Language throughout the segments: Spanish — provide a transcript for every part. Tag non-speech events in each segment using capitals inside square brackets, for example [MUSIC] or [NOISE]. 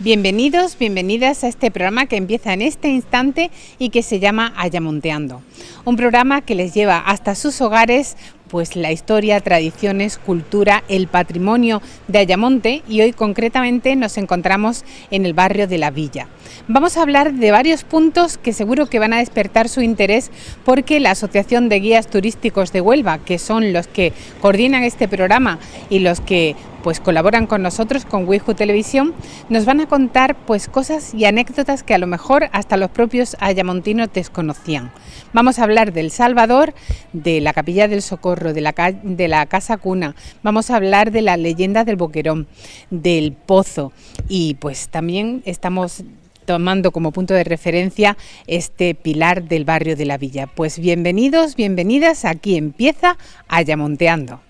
Bienvenidos, bienvenidas a este programa que empieza en este instante y que se llama Ayamonteando. Un programa que les lleva hasta sus hogares pues la historia, tradiciones, cultura, el patrimonio de Ayamonte y hoy concretamente nos encontramos en el barrio de la Villa. Vamos a hablar de varios puntos que seguro que van a despertar su interés porque la Asociación de Guías Turísticos de Huelva, que son los que coordinan este programa y los que pues colaboran con nosotros, con Wiju Televisión, nos van a contar pues cosas y anécdotas que a lo mejor hasta los propios ayamontinos desconocían. Vamos a hablar del Salvador, de la Capilla del Socorro, de la, de la Casa Cuna, vamos a hablar de la leyenda del Boquerón, del Pozo y pues también estamos tomando como punto de referencia este pilar del barrio de la villa. Pues bienvenidos, bienvenidas, aquí empieza Ayamonteando.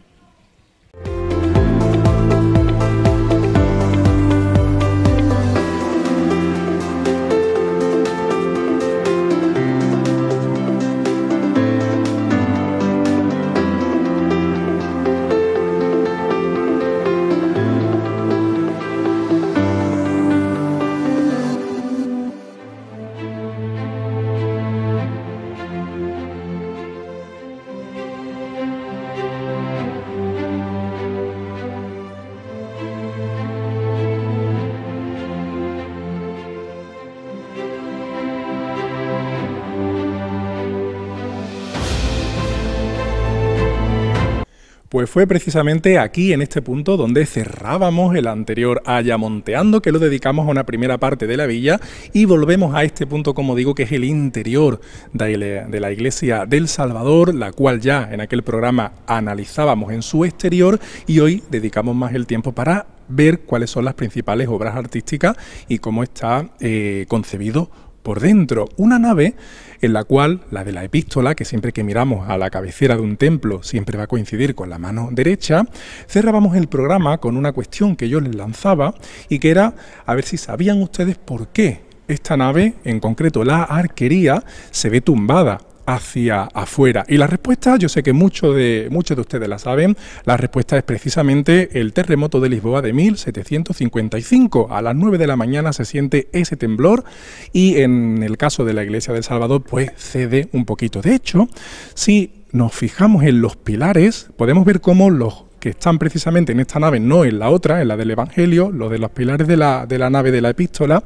Pues fue precisamente aquí, en este punto, donde cerrábamos el anterior Monteando, que lo dedicamos a una primera parte de la villa, y volvemos a este punto, como digo, que es el interior de la iglesia del Salvador, la cual ya en aquel programa analizábamos en su exterior, y hoy dedicamos más el tiempo para ver cuáles son las principales obras artísticas y cómo está eh, concebido por dentro una nave en la cual la de la epístola, que siempre que miramos a la cabecera de un templo siempre va a coincidir con la mano derecha, cerrábamos el programa con una cuestión que yo les lanzaba y que era a ver si sabían ustedes por qué esta nave, en concreto la arquería, se ve tumbada hacia afuera? Y la respuesta, yo sé que muchos de, muchos de ustedes la saben, la respuesta es precisamente el terremoto de Lisboa de 1755. A las 9 de la mañana se siente ese temblor y en el caso de la iglesia del Salvador, pues cede un poquito. De hecho, si nos fijamos en los pilares, podemos ver cómo los que están precisamente en esta nave, no en la otra, en la del Evangelio, los de los pilares de la, nave de la epístola,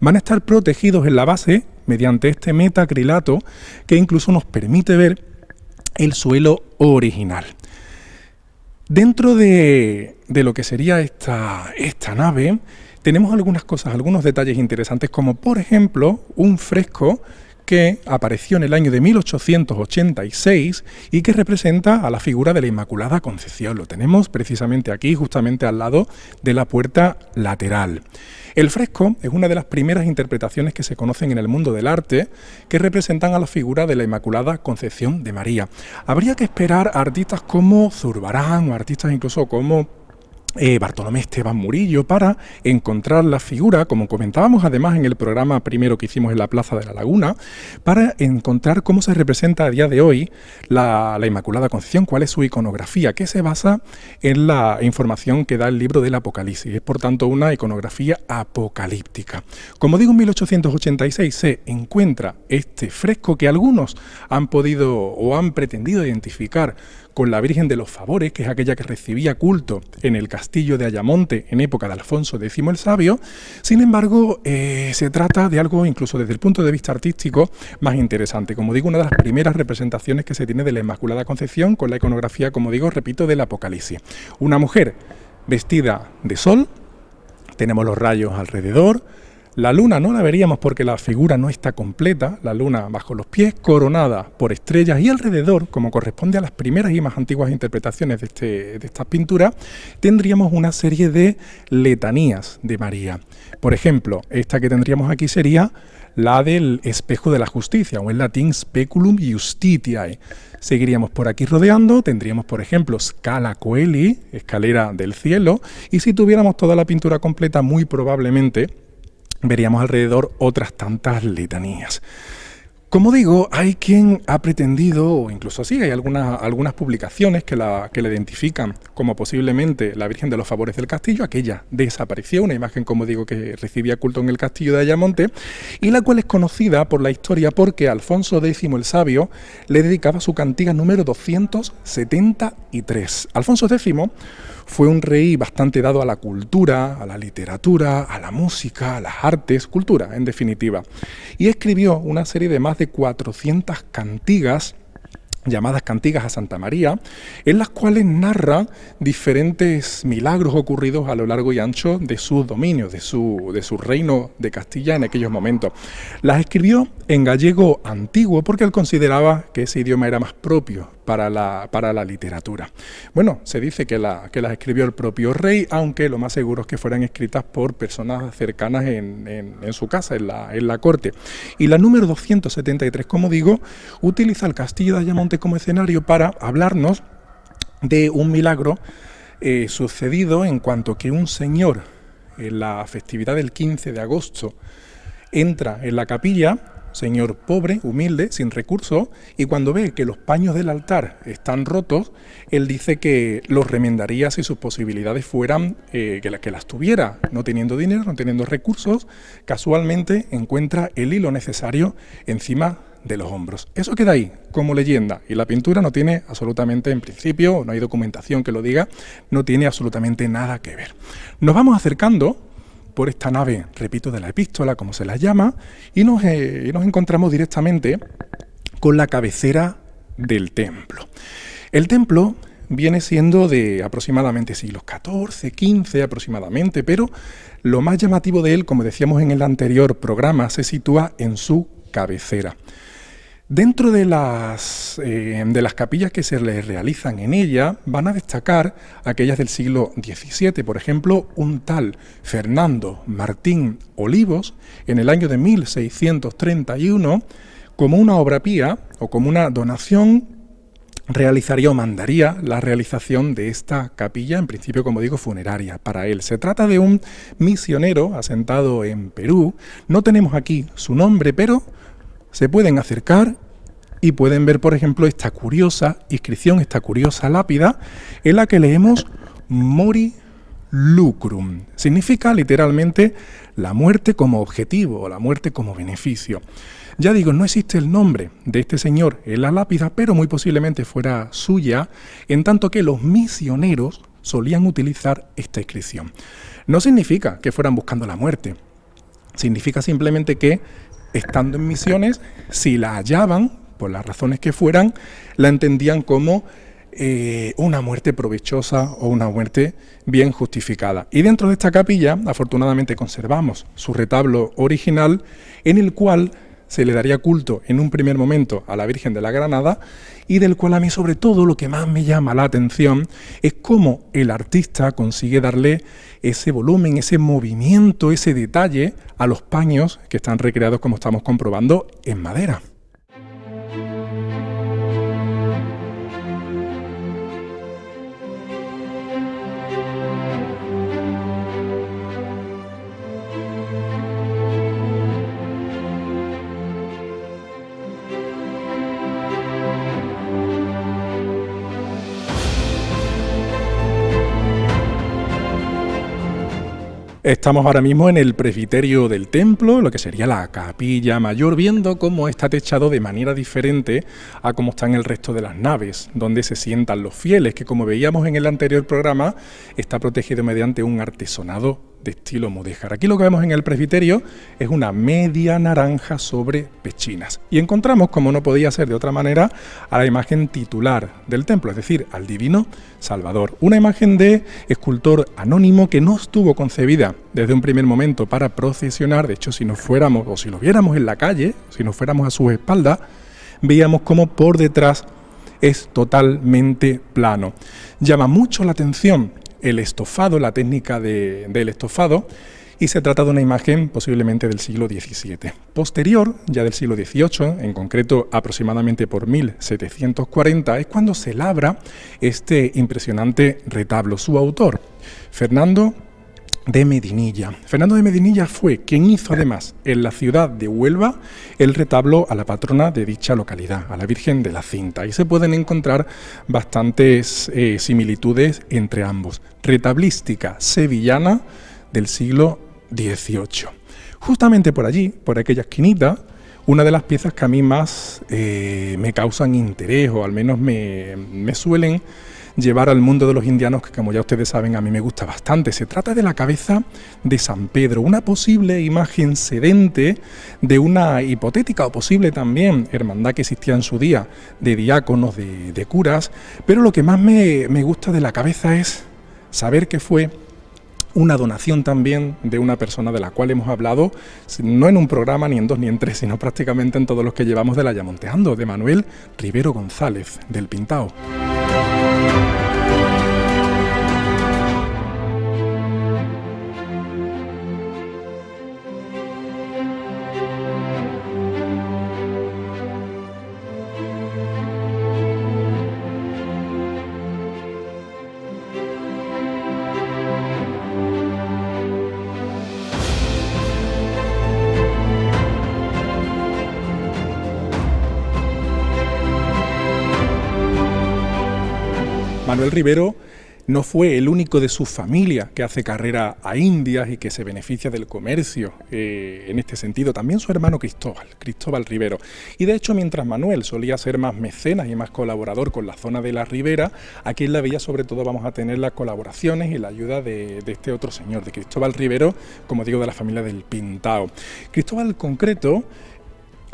van a estar protegidos en la base mediante este metacrilato que incluso nos permite ver el suelo original. Dentro de, lo que sería esta, esta nave, tenemos algunas cosas, algunos detalles interesantes, como por ejemplo un fresco que apareció en el año de 1886 y que representa a la figura de la Inmaculada Concepción. Lo tenemos precisamente aquí, justamente al lado de la puerta lateral. El fresco es una de las primeras interpretaciones que se conocen en el mundo del arte que representan a la figura de la Inmaculada Concepción de María. Habría que esperar a artistas como Zurbarán o artistas incluso como eh, Bartolomé Esteban Murillo para encontrar la figura, como comentábamos además en el programa primero que hicimos en la Plaza de la Laguna, para encontrar cómo se representa a día de hoy la, la Inmaculada Concepción, cuál es su iconografía, que se basa en la información que da el libro del Apocalipsis. Es por tanto una iconografía apocalíptica. Como digo, en 1886 se encuentra este fresco que algunos han podido o han pretendido identificar con la Virgen de los Favores, que es aquella que recibía culto en el castillo de Ayamonte en época de Alfonso X el Sabio. Sin embargo, eh, se trata de algo, incluso desde el punto de vista artístico, más interesante. Como digo, una de las primeras representaciones que se tiene de la Inmaculada Concepción con la iconografía, como digo, repito, del Apocalipsis. Una mujer vestida de sol, tenemos los rayos alrededor, la luna no la veríamos porque la figura no está completa, la luna bajo los pies, coronada por estrellas y alrededor, como corresponde a las primeras y más antiguas interpretaciones de, este, estas pinturas, tendríamos una serie de letanías de María. Por ejemplo, esta que tendríamos aquí sería la del espejo de la justicia, o en latín speculum justitiae. Seguiríamos por aquí rodeando, tendríamos por ejemplo Scala Coeli, escalera del cielo, y si tuviéramos toda la pintura completa, muy probablemente veríamos alrededor otras tantas letanías. Como digo, hay quien ha pretendido, o incluso así, hay algunas, algunas publicaciones que la, que la identifican como posiblemente la Virgen de los Favores del Castillo, aquella desapareció, una imagen, como digo, que recibía culto en el castillo de Ayamonte, y la cual es conocida por la historia porque Alfonso X el Sabio le dedicaba su cantiga número 273. Alfonso X fue un rey bastante dado a la cultura, a la literatura, a la música, a las artes, cultura en definitiva. Y escribió una serie de más de 400 cantigas llamadas Cantigas a Santa María, en las cuales narra diferentes milagros ocurridos a lo largo y ancho de sus dominios, de su, de su reino de Castilla en aquellos momentos. Las escribió en gallego antiguo porque él consideraba que ese idioma era más propio para la, para la literatura. Bueno, se dice que, la, que las escribió el propio rey, aunque lo más seguro es que fueran escritas por personas cercanas en, su casa, en la, corte. Y la número 273, como digo, utiliza el castillo de Ayamonte como escenario para hablarnos de un milagro eh, sucedido en cuanto que un señor en la festividad del 15 de agosto entra en la capilla, señor pobre, humilde, sin recursos, y cuando ve que los paños del altar están rotos, él dice que los remendaría si sus posibilidades fueran eh, que, que las tuviera, no teniendo dinero, no teniendo recursos, casualmente encuentra el hilo necesario encima de los hombros. Eso queda ahí como leyenda y la pintura no tiene absolutamente, en principio, no hay documentación que lo diga, no tiene absolutamente nada que ver. Nos vamos acercando por esta nave, repito, de la epístola, como se la llama, y nos, eh, nos encontramos directamente con la cabecera del templo. El templo viene siendo de aproximadamente siglos XIV, XV aproximadamente, pero lo más llamativo de él, como decíamos en el anterior programa, se sitúa en su cabecera. Dentro de las, eh, de las capillas que se le realizan en ella, van a destacar aquellas del siglo XVII, por ejemplo, un tal Fernando Martín Olivos, en el año de 1631, como una obra pía o como una donación realizaría o mandaría la realización de esta capilla, en principio, como digo, funeraria para él. Se trata de un misionero asentado en Perú. No tenemos aquí su nombre, pero se pueden acercar y pueden ver, por ejemplo, esta curiosa inscripción, esta curiosa lápida, en la que leemos Mori lucrum. Significa literalmente la muerte como objetivo o la muerte como beneficio. Ya digo, no existe el nombre de este señor en la lápida, pero muy posiblemente fuera suya, en tanto que los misioneros solían utilizar esta inscripción. No significa que fueran buscando la muerte, significa simplemente que, estando en misiones, si la hallaban, por las razones que fueran, la entendían como eh, una muerte provechosa o una muerte bien justificada. Y dentro de esta capilla, afortunadamente conservamos su retablo original, en el cual se le daría culto en un primer momento a la Virgen de la Granada, y del cual a mí sobre todo lo que más me llama la atención es cómo el artista consigue darle ese volumen, ese movimiento, ese detalle a los paños que están recreados, como estamos comprobando, en madera. Estamos ahora mismo en el presbiterio del templo, lo que sería la capilla mayor, viendo cómo está techado de manera diferente a cómo están el resto de las naves, donde se sientan los fieles, que como veíamos en el anterior programa, está protegido mediante un artesonado de estilo mudéjar. Aquí lo que vemos en el presbiterio es una media naranja sobre pechinas. Y encontramos, como no podía ser de otra manera, a la imagen titular del templo, es decir, al divino Salvador. Una imagen de escultor anónimo que no estuvo concebida desde un primer momento para procesionar. De hecho, si nos fuéramos o si lo viéramos en la calle, si nos fuéramos a sus espaldas, veíamos cómo por detrás es totalmente plano. Llama mucho la atención el estofado, la técnica del estofado, y se trata de una imagen posiblemente del siglo XVII. Posterior, ya del siglo XVIII, en concreto aproximadamente por 1740, es cuando se labra este impresionante retablo. Su autor, Fernando de Medinilla. Fernando de Medinilla fue quien hizo además en la ciudad de Huelva el retablo a la patrona de dicha localidad, a la Virgen de la Cinta. Y se pueden encontrar bastantes eh, similitudes entre ambos. Retablística sevillana del siglo XVIII. Justamente por allí, por aquella esquinita, una de las piezas que a mí más eh, me causan interés o al menos me, me suelen llevar al mundo de los indianos, que como ya ustedes saben a mí me gusta bastante. Se trata de la cabeza de San Pedro, una posible imagen sedente de una hipotética o posible también hermandad que existía en su día de diáconos, de, curas, pero lo que más me, gusta de la cabeza es saber que fue una donación también de una persona de la cual hemos hablado, no en un programa, ni en dos, ni en tres, sino prácticamente en todos los que llevamos de la Yamonteando, de Manuel Rivero González, del Pintao. Thank you. Manuel Rivero no fue el único de su familia que hace carrera a Indias y que se beneficia del comercio eh, en este sentido, también su hermano Cristóbal, Cristóbal Rivero. Y de hecho, mientras Manuel solía ser más mecenas y más colaborador con la zona de la Ribera, aquí en la villa sobre todo vamos a tener las colaboraciones y la ayuda de, este otro señor, de Cristóbal Rivero, como digo, de la familia del Pintao. Cristóbal concreto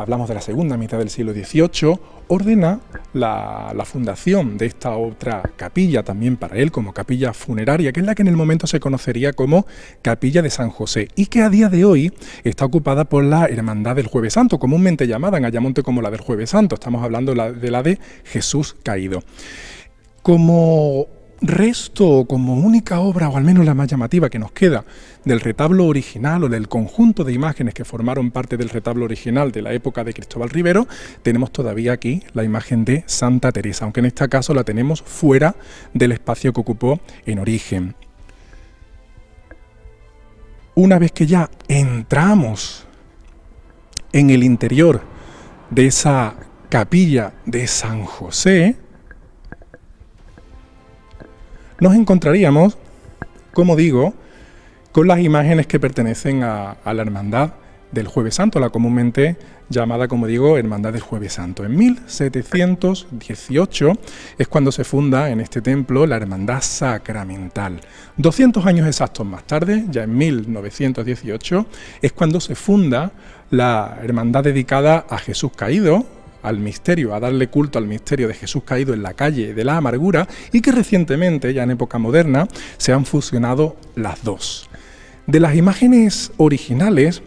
hablamos de la segunda mitad del siglo XVIII, ordena la, fundación de esta otra capilla también para él como capilla funeraria, que es la que en el momento se conocería como Capilla de San José y que a día de hoy está ocupada por la Hermandad del Jueves Santo, comúnmente llamada en Ayamonte como la del Jueves Santo, estamos hablando de la de Jesús Caído. Como resto como única obra, o al menos la más llamativa que nos queda, del retablo original o del conjunto de imágenes que formaron parte del retablo original de la época de Cristóbal Rivero, tenemos todavía aquí la imagen de Santa Teresa, aunque en este caso la tenemos fuera del espacio que ocupó en origen. Una vez que ya entramos en el interior de esa capilla de San José, nos encontraríamos, como digo, con las imágenes que pertenecen a, la hermandad del Jueves Santo, la comúnmente llamada, como digo, Hermandad del Jueves Santo. En 1718 es cuando se funda en este templo la Hermandad Sacramental. 200 años exactos más tarde, ya en 1918, es cuando se funda la hermandad dedicada a Jesús Caído, al misterio, a darle culto al misterio de Jesús caído en la calle de la amargura y que recientemente, ya en época moderna, se han fusionado las dos. De las imágenes originales,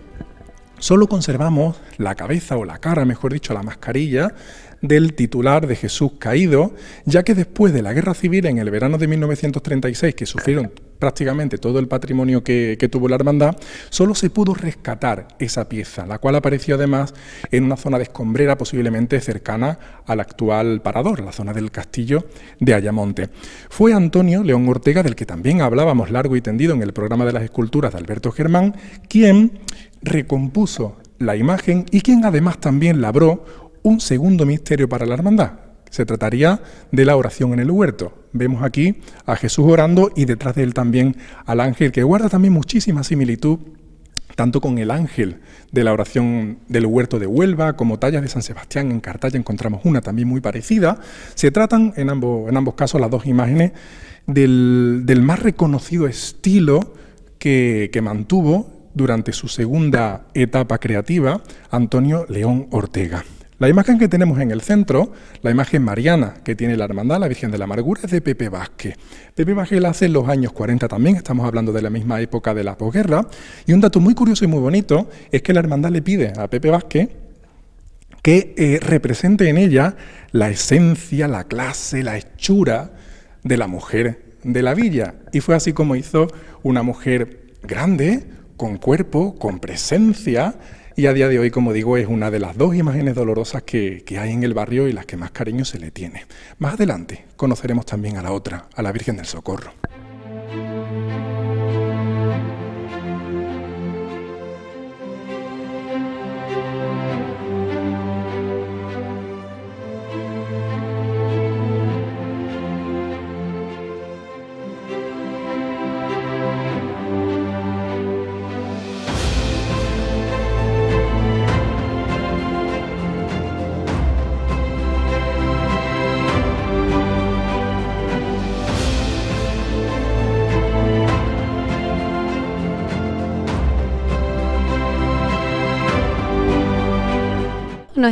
solo conservamos la cabeza o la cara, mejor dicho, la mascarilla del titular de Jesús caído, ya que después de la guerra civil en el verano de 1936, que sufrieron prácticamente todo el patrimonio que, tuvo la hermandad, solo se pudo rescatar esa pieza, la cual apareció además en una zona de escombrera posiblemente cercana al actual parador, la zona del castillo de Ayamonte. Fue Antonio León Ortega, del que también hablábamos largo y tendido en el programa de las esculturas de Alberto Germán, quien recompuso la imagen y quien además también labró un segundo misterio para la hermandad, se trataría de la oración en el huerto. Vemos aquí a Jesús orando y detrás de él también al ángel, que guarda también muchísima similitud tanto con el ángel de la oración del huerto de Huelva como tallas de San Sebastián en Cartaya encontramos una también muy parecida. Se tratan en ambos, en ambos casos las dos imágenes del, más reconocido estilo que mantuvo durante su segunda etapa creativa Antonio León Ortega. La imagen que tenemos en el centro, la imagen mariana que tiene la hermandad, la Virgen de la Amargura, es de Pepe Vázquez. Pepe Vázquez la hace en los años 40 también, estamos hablando de la misma época de la posguerra. Y un dato muy curioso y muy bonito es que la hermandad le pide a Pepe Vázquez que eh, represente en ella la esencia, la clase, la hechura de la mujer de la villa. Y fue así como hizo una mujer grande, con cuerpo, con presencia y a día de hoy, como digo, es una de las dos imágenes dolorosas que, que hay en el barrio y las que más cariño se le tiene. Más adelante conoceremos también a la otra, a la Virgen del Socorro.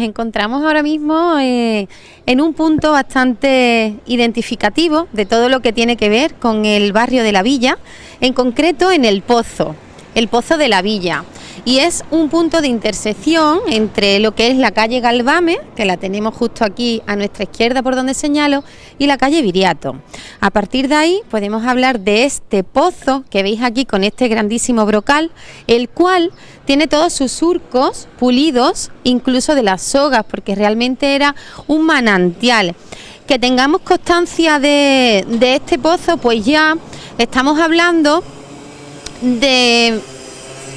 nos encontramos ahora mismo eh, en un punto bastante identificativo de todo lo que tiene que ver con el barrio de la villa, en concreto en el Pozo, el Pozo de la Villa y es un punto de intersección entre lo que es la calle Galvame, que la tenemos justo aquí a nuestra izquierda por donde señalo, y la calle Viriato. A partir de ahí podemos hablar de este pozo que veis aquí con este grandísimo brocal, el cual tiene todos sus surcos pulidos, incluso de las sogas, porque realmente era un manantial que tengamos constancia de, de, este pozo, pues ya estamos hablando de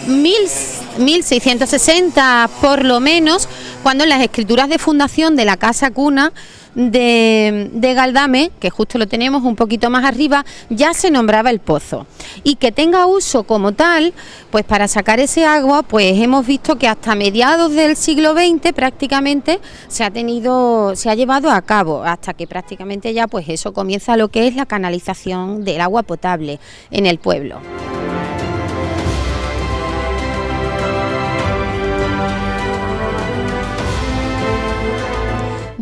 1660 por lo menos, cuando en las escrituras de fundación de la Casa Cuna de, de, Galdame, que justo lo tenemos un poquito más arriba, ya se nombraba el pozo. Y que tenga uso como tal, pues para sacar ese agua, pues hemos visto que hasta mediados del siglo XX prácticamente se ha tenido, se ha llevado a cabo, hasta que prácticamente ya pues eso comienza lo que es la canalización del agua potable en el pueblo.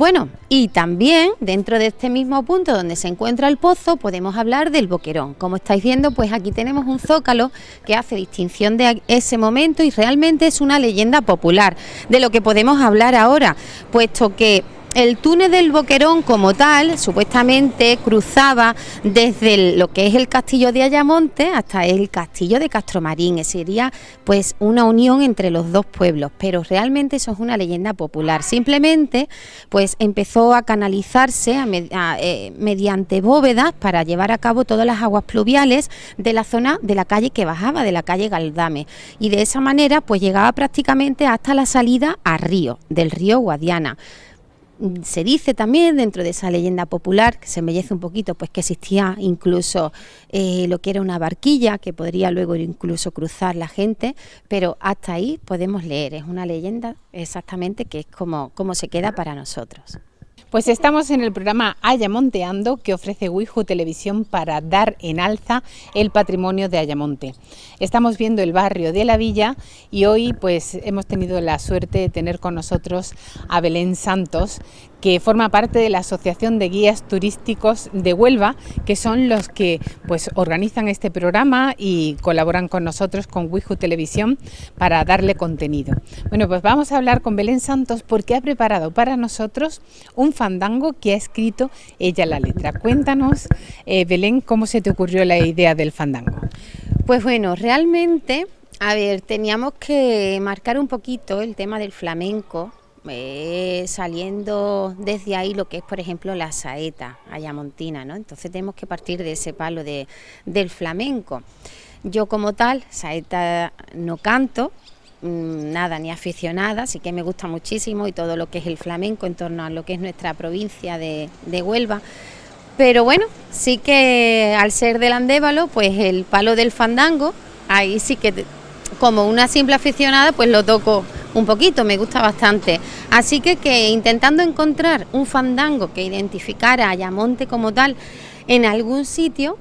Bueno, y también dentro de este mismo punto donde se encuentra el pozo podemos hablar del boquerón. Como estáis viendo, pues aquí tenemos un zócalo que hace distinción de ese momento y realmente es una leyenda popular de lo que podemos hablar ahora, puesto que el túnel del Boquerón como tal supuestamente cruzaba desde lo que es el castillo de Ayamonte hasta el castillo de Castromarín. Eh, sería pues una unión entre los dos pueblos, pero realmente eso es una leyenda popular. Simplemente pues empezó a canalizarse eh, mediante bóvedas para llevar a cabo todas las aguas pluviales de la zona de la calle que bajaba, de la calle Galdame. Y de esa manera pues llegaba prácticamente hasta la salida a río, del río Guadiana se dice también dentro de esa leyenda popular, que se embellece un poquito, pues que existía incluso eh, lo que era una barquilla, que podría luego incluso cruzar la gente, pero hasta ahí podemos leer, es una leyenda exactamente que es como, como se queda para nosotros. Pues estamos en el programa Ayamonteando que ofrece Wiju Televisión para dar en alza el patrimonio de Ayamonte. Estamos viendo el barrio de la villa y hoy pues hemos tenido la suerte de tener con nosotros a Belén Santos, que forma parte de la Asociación de Guías Turísticos de Huelva, que son los que pues, organizan este programa y colaboran con nosotros, con Wiju Televisión, para darle contenido. Bueno, pues vamos a hablar con Belén Santos porque ha preparado para nosotros un fandango que ha escrito ella la letra. Cuéntanos, eh, Belén, cómo se te ocurrió la idea del fandango. Pues bueno, realmente, a ver, teníamos que marcar un poquito el tema del flamenco eh, saliendo desde ahí lo que es, por ejemplo, la saeta ayamontina, ¿no? Entonces tenemos que partir de ese palo del flamenco. Yo como tal, saeta no canto, mm, nada ni aficionada, así que me gusta muchísimo y todo lo que es el flamenco en torno a lo que es nuestra provincia de, de Huelva. Pero bueno, sí que al ser del Andévalo, pues el palo del fandango, ahí sí que como una simple aficionada, pues lo toco un poquito, me gusta bastante. Así que, que intentando encontrar un fandango que identificara a Ayamonte como tal en algún sitio,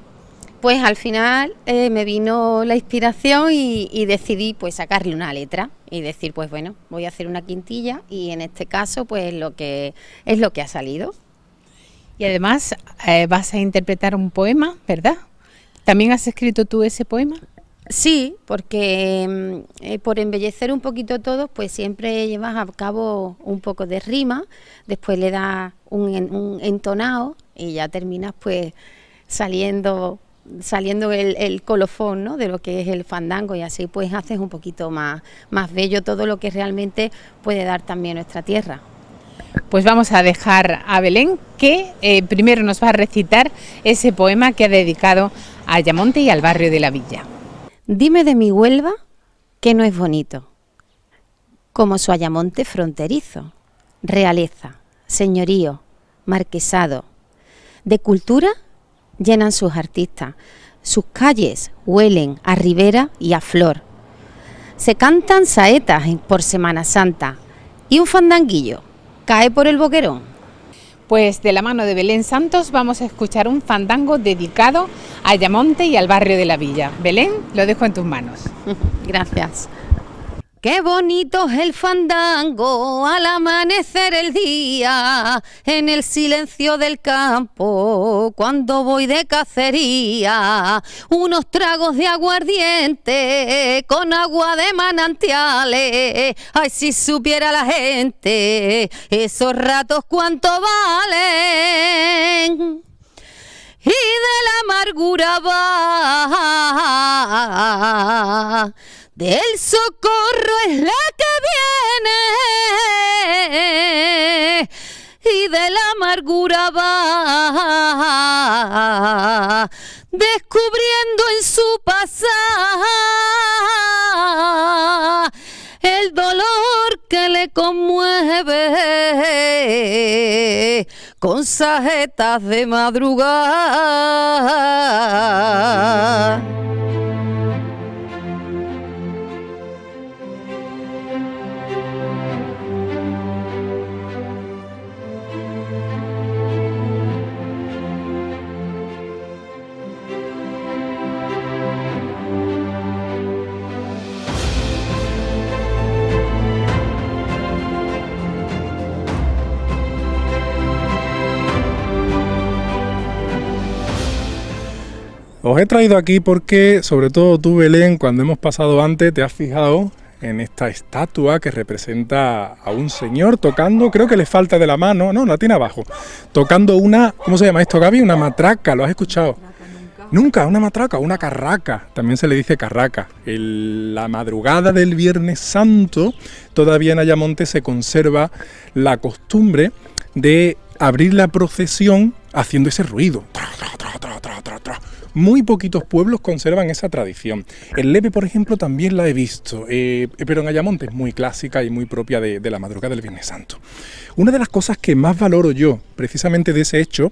pues al final eh, me vino la inspiración y, decidí pues sacarle una letra y decir pues bueno voy a hacer una quintilla y en este caso pues lo que es lo que ha salido. Y además eh, vas a interpretar un poema, ¿verdad? ¿También has escrito tú ese poema? Sí, porque mm, eh, por embellecer un poquito todo, pues siempre llevas a cabo un poco de rima, después le das un, entonado y ya terminas pues saliendo saliendo el, colofón de lo que es el fandango y así pues haces un poquito más, bello todo lo que realmente puede dar también nuestra tierra. Pues vamos a dejar a Belén que eh, primero nos va a recitar ese poema que ha dedicado a Ayamonte y al barrio de la Villa. Dime de mi Huelva que no es bonito, como su ayamonte fronterizo, realeza, señorío, marquesado. De cultura llenan sus artistas, sus calles huelen a ribera y a flor. Se cantan saetas por Semana Santa y un fandanguillo cae por el boquerón pues de la mano de Belén Santos vamos a escuchar un fandango dedicado a Yamonte y al barrio de la Villa. Belén, lo dejo en tus manos. [LAUGHS] Gracias. Qué bonito es el fandango al amanecer el día, en el silencio del campo, cuando voy de cacería, unos tragos de aguardiente con agua de manantiales. Ay, si supiera la gente esos ratos cuánto valen y de la amargura va ...del socorro es la que viene y de la amargura va descubriendo en su pasar el dolor que le conmueve con sajetas de madrugada. Os he traído aquí porque, sobre todo tú, Belén, cuando hemos pasado antes, te has fijado en esta estatua que representa a un señor tocando, creo que le falta de la mano, no, la tiene abajo, tocando una, ¿cómo se llama esto, Gaby? Una matraca, ¿lo has escuchado? Nunca, una matraca, una carraca, también se le dice carraca. En la madrugada del Viernes Santo, todavía en Ayamonte se conserva la costumbre de abrir la procesión haciendo ese ruido. Muy poquitos pueblos conservan esa tradición. El Lepe, por ejemplo, también la he visto, eh, eh, pero en Ayamonte es muy clásica y muy propia de, la madrugada del Viernes Santo. Una de las cosas que más valoro yo, precisamente de ese hecho,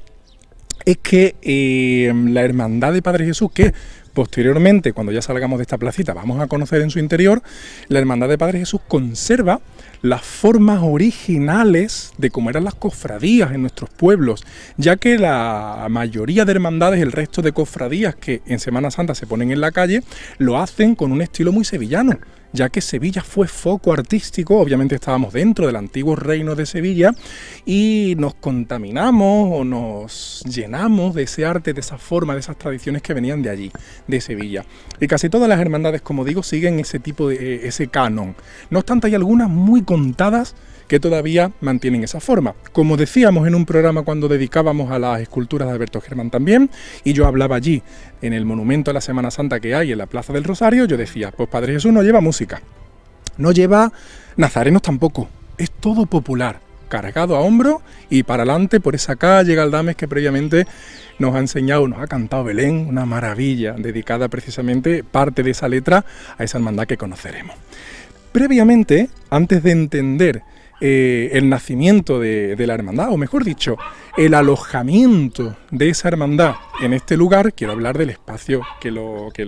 es que eh, la Hermandad de Padre Jesús, que posteriormente, cuando ya salgamos de esta placita, vamos a conocer en su interior, la Hermandad de Padre Jesús conserva las formas originales de cómo eran las cofradías en nuestros pueblos, ya que la mayoría de hermandades, el resto de cofradías que en Semana Santa se ponen en la calle, lo hacen con un estilo muy sevillano ya que Sevilla fue foco artístico, obviamente estábamos dentro del antiguo reino de Sevilla y nos contaminamos o nos llenamos de ese arte, de esa forma, de esas tradiciones que venían de allí, de Sevilla. Y casi todas las hermandades, como digo, siguen ese tipo de eh, ese canon. No obstante, hay algunas muy contadas que todavía mantienen esa forma. Como decíamos en un programa cuando dedicábamos a las esculturas de Alberto Germán también, y yo hablaba allí en el monumento a la Semana Santa que hay en la Plaza del Rosario, yo decía, pues Padre Jesús no lleva música, no lleva nazarenos tampoco, es todo popular cargado a hombro y para adelante por esa calle Galdames que previamente nos ha enseñado, nos ha cantado Belén, una maravilla dedicada precisamente parte de esa letra a esa hermandad que conoceremos. Previamente, antes de entender eh, el nacimiento de, la hermandad, o mejor dicho, el alojamiento de esa hermandad en este lugar, quiero hablar del espacio que, lo, que,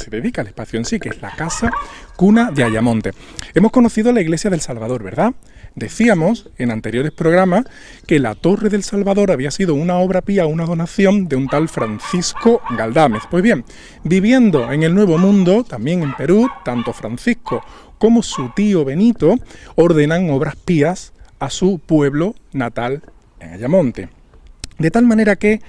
se dedica, al espacio en sí, que es la casa cuna de Ayamonte. Hemos conocido la iglesia del Salvador, ¿verdad? Decíamos en anteriores programas que la Torre del Salvador había sido una obra pía, una donación de un tal Francisco Galdámez. Pues bien, viviendo en el Nuevo Mundo, también en Perú, tanto Francisco como su tío Benito ordenan obras pías a su pueblo natal en Ayamonte. De tal manera que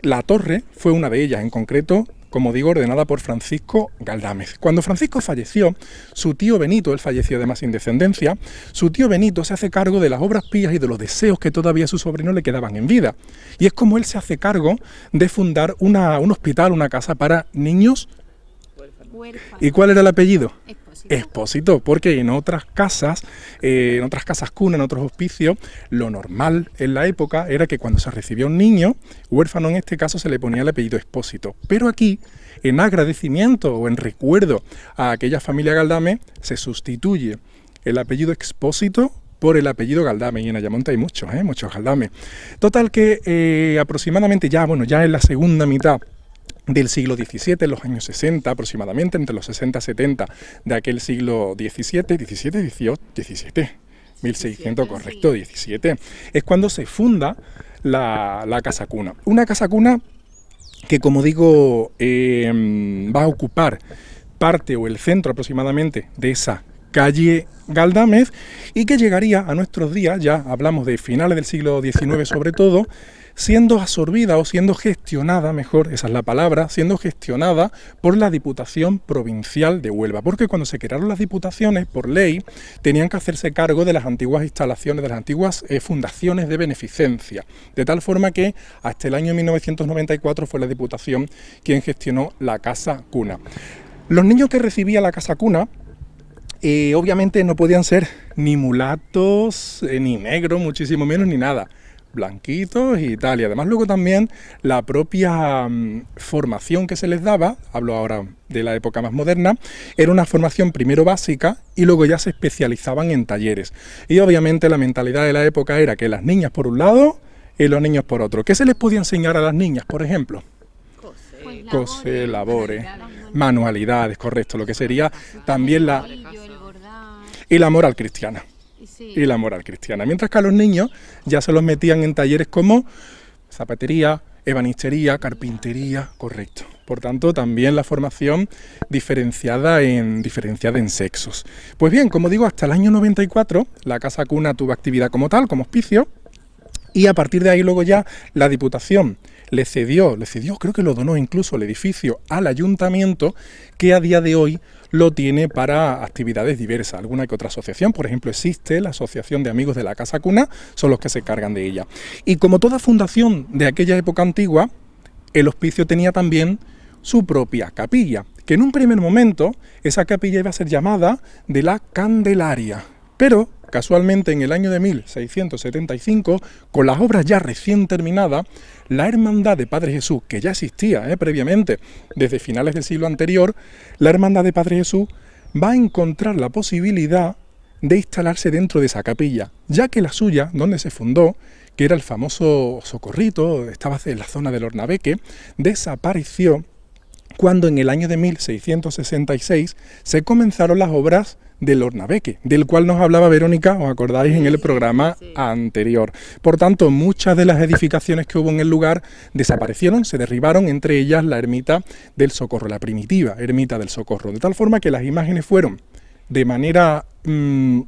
la torre fue una de ellas, en concreto, como digo, ordenada por Francisco Galdámez. Cuando Francisco falleció, su tío Benito, él falleció además sin descendencia, su tío Benito se hace cargo de las obras pías y de los deseos que todavía a su sobrino le quedaban en vida. Y es como él se hace cargo de fundar una, un hospital, una casa para niños. ¿Y cuál era el apellido? Expósito, porque en otras casas, eh, en otras casas cuna, en otros hospicios, lo normal en la época era que cuando se recibía un niño, huérfano en este caso, se le ponía el apellido Expósito. Pero aquí, en agradecimiento o en recuerdo a aquella familia Galdame, se sustituye el apellido Expósito por el apellido Galdame y en Ayamonte hay muchos, ¿eh? muchos Galdame. Total que eh, aproximadamente ya, bueno, ya en la segunda mitad del siglo XVII, en los años 60 aproximadamente, entre los 60 y 70 de aquel siglo XVII, XVII, XVIII, XVII, 1600, correcto, XVII, es cuando se funda la, Casa Cuna. Una Casa Cuna que, como digo, em, va a ocupar parte o el centro aproximadamente de esa calle Galdámez y que llegaría a nuestros días, ya hablamos de finales del siglo XIX sobre todo, siendo absorbida o siendo gestionada, mejor, esa es la palabra, siendo gestionada por la Diputación Provincial de Huelva, porque cuando se crearon las diputaciones, por ley, tenían que hacerse cargo de las antiguas instalaciones, de las antiguas eh, fundaciones de beneficencia, de tal forma que hasta el año 1994 fue la Diputación quien gestionó la Casa Cuna. Los niños que recibía la Casa Cuna, eh, obviamente no podían ser ni mulatos, eh, ni negros, muchísimo menos, ni nada blanquitos y tal. Y además luego también la propia mm, formación que se les daba, hablo ahora de la época más moderna, era una formación primero básica y luego ya se especializaban en talleres. Y obviamente la mentalidad de la época era que las niñas por un lado y los niños por otro. ¿Qué se les podía enseñar a las niñas, por ejemplo? Cose, labores, manualidades, manualidades, correcto, lo que sería también la... Y la moral cristiana y la moral cristiana. Mientras que a los niños ya se los metían en talleres como zapatería, ebanistería, carpintería, correcto. Por tanto, también la formación diferenciada en, diferenciada en sexos. Pues bien, como digo, hasta el año 94 la Casa Cuna tuvo actividad como tal, como hospicio, y a partir de ahí luego ya la Diputación le cedió, le cedió, creo que lo donó incluso el edificio al ayuntamiento, que a día de hoy lo tiene para actividades diversas, alguna que otra asociación, por ejemplo existe la Asociación de Amigos de la Casa Cuna, son los que se cargan de ella. Y como toda fundación de aquella época antigua, el hospicio tenía también su propia capilla, que en un primer momento esa capilla iba a ser llamada de la Candelaria, pero Casualmente, en el año de 1675, con las obras ya recién terminadas, la Hermandad de Padre Jesús, que ya existía eh, previamente desde finales del siglo anterior, la Hermandad de Padre Jesús va a encontrar la posibilidad de instalarse dentro de esa capilla, ya que la suya, donde se fundó, que era el famoso Socorrito, estaba en la zona del Hornabeque, desapareció cuando en el año de 1666 se comenzaron las obras del Hornabeque, del cual nos hablaba Verónica, os acordáis, en el programa anterior. Por tanto, muchas de las edificaciones que hubo en el lugar desaparecieron, se derribaron, entre ellas la ermita del Socorro, la primitiva ermita del Socorro, de tal forma que las imágenes fueron de manera... Mm,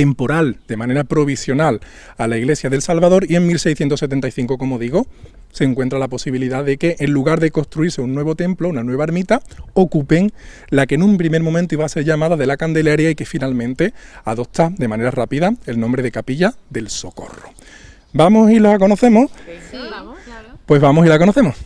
temporal, de manera provisional, a la Iglesia del Salvador y en 1675, como digo, se encuentra la posibilidad de que en lugar de construirse un nuevo templo, una nueva ermita, ocupen la que en un primer momento iba a ser llamada de la Candelaria y que finalmente adopta de manera rápida el nombre de Capilla del Socorro. ¿Vamos y la conocemos? Pues vamos y la conocemos.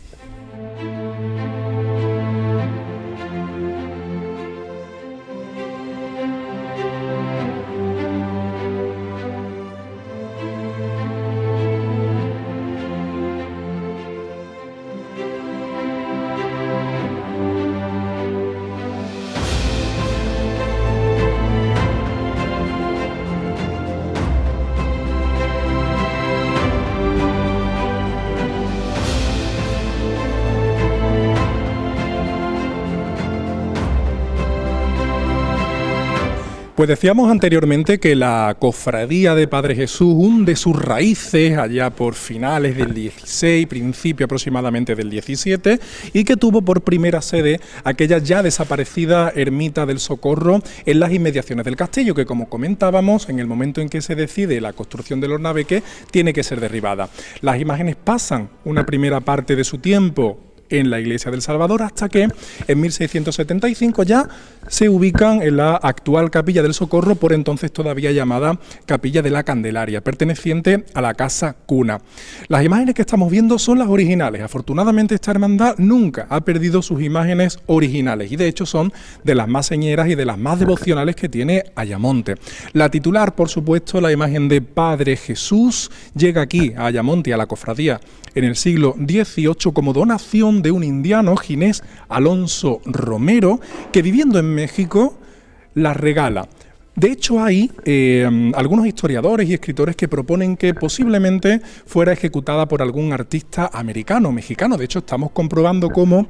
Pues decíamos anteriormente que la cofradía de Padre Jesús hunde sus raíces allá por finales del 16, principio aproximadamente del 17, y que tuvo por primera sede aquella ya desaparecida ermita del Socorro en las inmediaciones del castillo, que como comentábamos, en el momento en que se decide la construcción de los que tiene que ser derribada. Las imágenes pasan una primera parte de su tiempo en la iglesia del Salvador, hasta que en 1675 ya se ubican en la actual capilla del Socorro, por entonces todavía llamada Capilla de la Candelaria, perteneciente a la Casa Cuna. Las imágenes que estamos viendo son las originales. Afortunadamente esta hermandad nunca ha perdido sus imágenes originales y de hecho son de las más señeras y de las más devocionales que tiene Ayamonte. La titular, por supuesto, la imagen de Padre Jesús, llega aquí a Ayamonte, a la cofradía, en el siglo XVIII como donación de un indiano, Ginés Alonso Romero, que viviendo en México la regala. De hecho, hay eh, algunos historiadores y escritores que proponen que posiblemente fuera ejecutada por algún artista americano, mexicano. De hecho, estamos comprobando cómo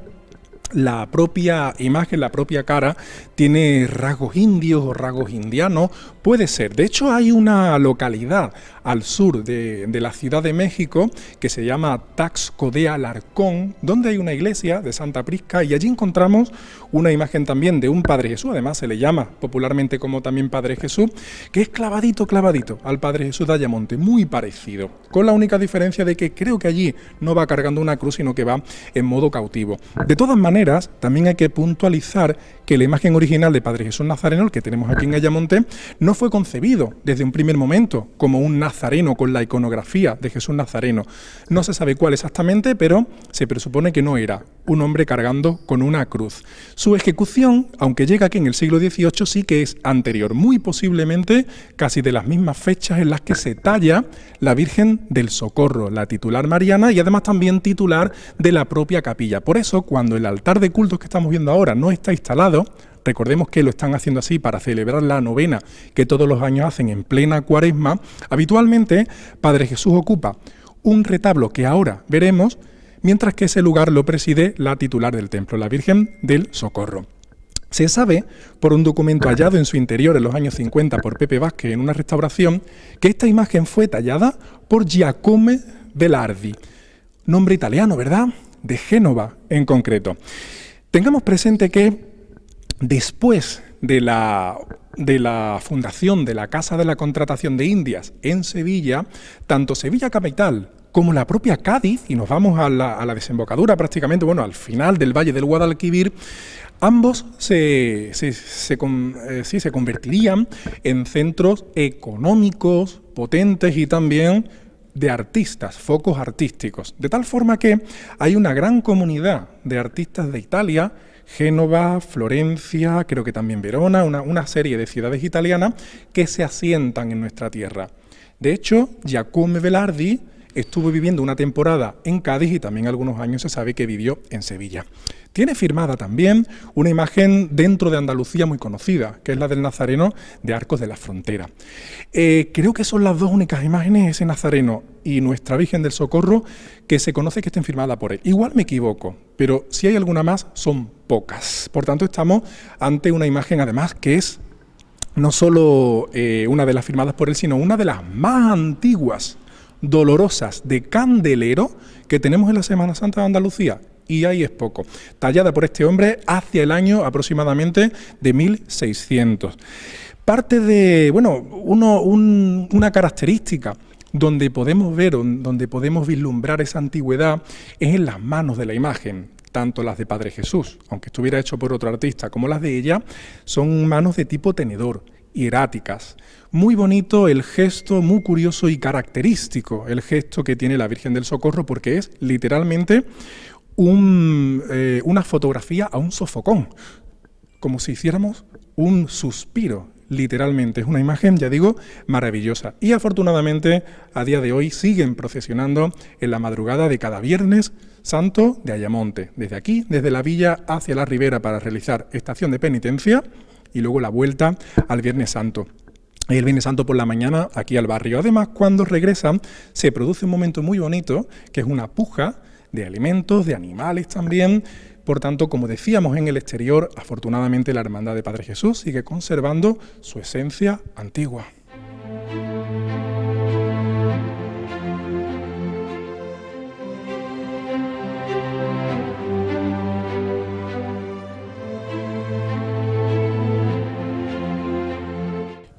la propia imagen, la propia cara, tiene rasgos indios o rasgos indianos, puede ser. De hecho, hay una localidad al sur de, la Ciudad de México que se llama Taxco de Alarcón, donde hay una iglesia de Santa Prisca y allí encontramos una imagen también de un Padre Jesús, además se le llama popularmente como también Padre Jesús, que es clavadito, clavadito al Padre Jesús de Ayamonte, muy parecido, con la única diferencia de que creo que allí no va cargando una cruz, sino que va en modo cautivo. De todas maneras, también hay que puntualizar que la imagen original de Padre Jesús Nazareno, el que tenemos aquí en Ayamonte, no fue concebido desde un primer momento como un nazareno con la iconografía de Jesús Nazareno. No se sabe cuál exactamente, pero se presupone que no era un hombre cargando con una cruz. Su ejecución, aunque llega aquí en el siglo XVIII, sí que es anterior, muy posiblemente casi de las mismas fechas en las que se talla la Virgen del Socorro, la titular mariana y además también titular de la propia capilla. Por eso, cuando el altar de cultos que estamos viendo ahora no está instalado, Recordemos que lo están haciendo así para celebrar la novena que todos los años hacen en plena cuaresma. Habitualmente, Padre Jesús ocupa un retablo que ahora veremos, mientras que ese lugar lo preside la titular del templo, la Virgen del Socorro. Se sabe, por un documento hallado en su interior en los años 50 por Pepe Vázquez en una restauración, que esta imagen fue tallada por Giacome Velardi, nombre italiano, ¿verdad? De Génova en concreto. Tengamos presente que después de la, de la, fundación de la Casa de la Contratación de Indias en Sevilla, tanto Sevilla Capital como la propia Cádiz, y nos vamos a la, desembocadura prácticamente, bueno, al final del Valle del Guadalquivir, ambos se, se, eh, se convertirían en centros económicos potentes y también de artistas, focos artísticos. De tal forma que hay una gran comunidad de artistas de Italia, Génova, Florencia, creo que también Verona, una, una serie de ciudades italianas que se asientan en nuestra tierra. De hecho, Giacomo Velardi, Estuvo viviendo una temporada en Cádiz y también algunos años se sabe que vivió en Sevilla. Tiene firmada también una imagen dentro de Andalucía muy conocida, que es la del Nazareno de Arcos de la Frontera. Eh, creo que son las dos únicas imágenes, ese Nazareno y nuestra Virgen del Socorro, que se conoce que estén firmadas por él. Igual me equivoco, pero si hay alguna más, son pocas. Por tanto, estamos ante una imagen además que es no solo eh, una de las firmadas por él, sino una de las más antiguas dolorosas de candelero que tenemos en la Semana Santa de Andalucía. Y ahí es poco. Tallada por este hombre hacia el año aproximadamente de 1600. Parte de, bueno, una característica donde podemos ver, donde podemos vislumbrar esa antigüedad, es en las manos de la imagen tanto las de Padre Jesús, aunque estuviera hecho por otro artista, como las de ella, son manos de tipo tenedor, hieráticas, muy bonito el gesto, muy curioso y característico, el gesto que tiene la Virgen del Socorro, porque es literalmente eh, una fotografía a un sofocón, como si hiciéramos un suspiro, literalmente. Es una imagen, ya digo, maravillosa. Y afortunadamente, a día de hoy siguen procesionando en la madrugada de cada viernes santo de Ayamonte, desde aquí, desde la villa hacia la ribera para realizar estación de penitencia y luego la vuelta al Viernes Santo el Viernes Santo por la mañana aquí al barrio. Además, cuando regresan, se produce un momento muy bonito, que es una puja de alimentos, de animales también. Por tanto, como decíamos en el exterior, afortunadamente la Hermandad de Padre Jesús sigue conservando su esencia antigua.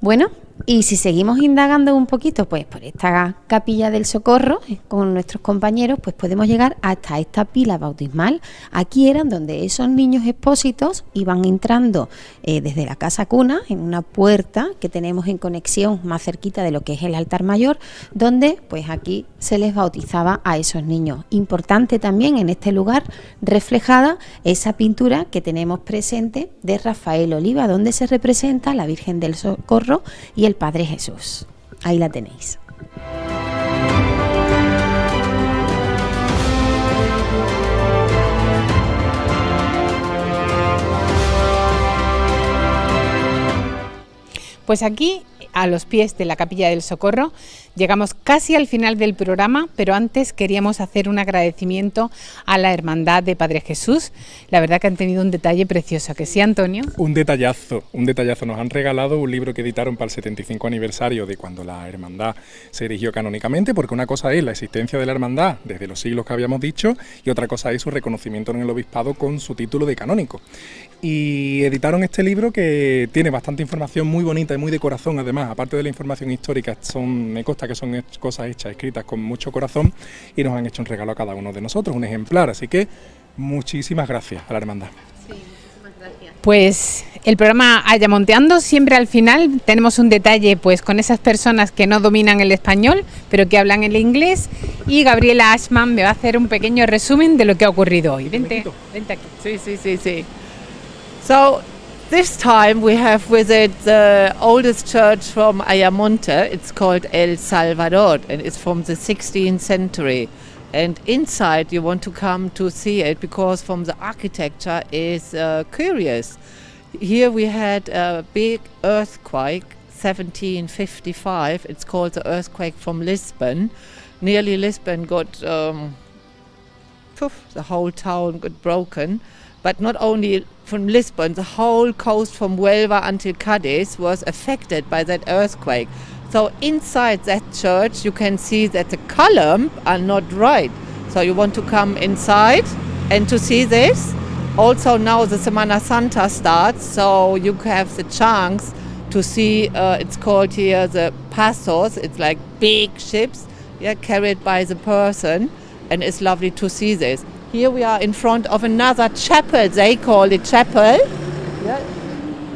Bueno, y si seguimos indagando un poquito, pues por esta capilla del socorro eh, con nuestros compañeros, pues podemos llegar hasta esta pila bautismal. Aquí eran donde esos niños expósitos iban entrando eh, desde la casa cuna en una puerta que tenemos en conexión más cerquita de lo que es el altar mayor, donde pues aquí se les bautizaba a esos niños. Importante también en este lugar reflejada esa pintura que tenemos presente de Rafael Oliva, donde se representa la Virgen del Socorro y el Padre Jesús. Ahí la tenéis. Pues aquí, a los pies de la Capilla del Socorro, Llegamos casi al final del programa, pero antes queríamos hacer un agradecimiento a la Hermandad de Padre Jesús. La verdad que han tenido un detalle precioso, que sí, Antonio? Un detallazo, un detallazo. Nos han regalado un libro que editaron para el 75 aniversario de cuando la Hermandad se erigió canónicamente, porque una cosa es la existencia de la Hermandad desde los siglos que habíamos dicho y otra cosa es su reconocimiento en el obispado con su título de canónico. Y editaron este libro que tiene bastante información muy bonita y muy de corazón, además, aparte de la información histórica, son, me consta que son cosas hechas, escritas con mucho corazón y nos han hecho un regalo a cada uno de nosotros, un ejemplar. Así que muchísimas gracias a la hermandad. Pues el programa haya monteando siempre al final tenemos un detalle pues con esas personas que no dominan el español pero que hablan el inglés y Gabriela Ashman me va a hacer un pequeño resumen de lo que ha ocurrido hoy. Vente, vente aquí. Sí, sí, sí, sí. This time we have with it the oldest church from Ayamonte. It's called El Salvador and it's from the 16th century. And inside you want to come to see it because from the architecture is uh, curious. Here we had a big earthquake 1755. It's called the earthquake from Lisbon. Nearly Lisbon got um, poof, the whole town got broken but not only from Lisbon, the whole coast from Huelva until Cadiz was affected by that earthquake. So inside that church, you can see that the columns are not right. So you want to come inside and to see this. Also now the Semana Santa starts, so you have the chance to see. Uh, it's called here the pasos. It's like big ships, yeah, carried by the person, and it's lovely to see this. Here we are in front of another chapel, they call it chapel. Yeah.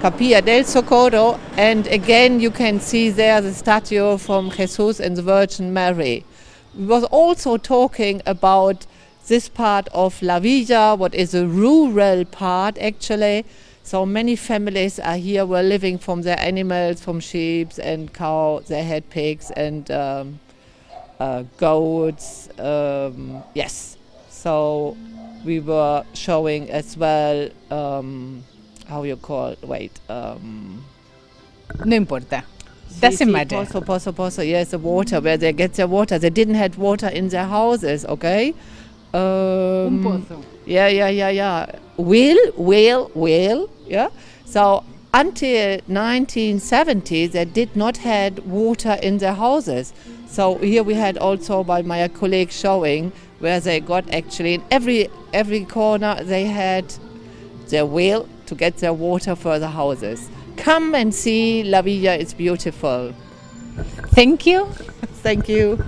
Capilla del Socorro, and again you can see there the statue from Jesus and the Virgin Mary. We was also talking about this part of La Villa, what is a rural part actually. So many families are here, were living from their animals, from sheep and cow. They had pigs and um, uh, goats. Um, yes. So we were showing as well, um, how you call, wait. Um, no importa. Doesn't see, matter. Pozo, yes, the water, where they get their water. They didn't have water in their houses, okay? Um, Un pozo. Yeah, yeah, yeah, yeah. Will, will, will, yeah? So until 1970, they did not had water in their houses. So here we had also by my colleague showing where they got actually in every every corner they had their well to get their water for the houses. Come and see La Villa, it's beautiful. Thank you. Thank you.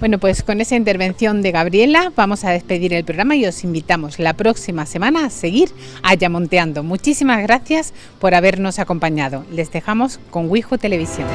Bueno, pues con esa intervención de Gabriela vamos a despedir el programa y os invitamos la próxima semana a seguir allamonteando. Muchísimas gracias por habernos acompañado. Les dejamos con Wijo Televisión.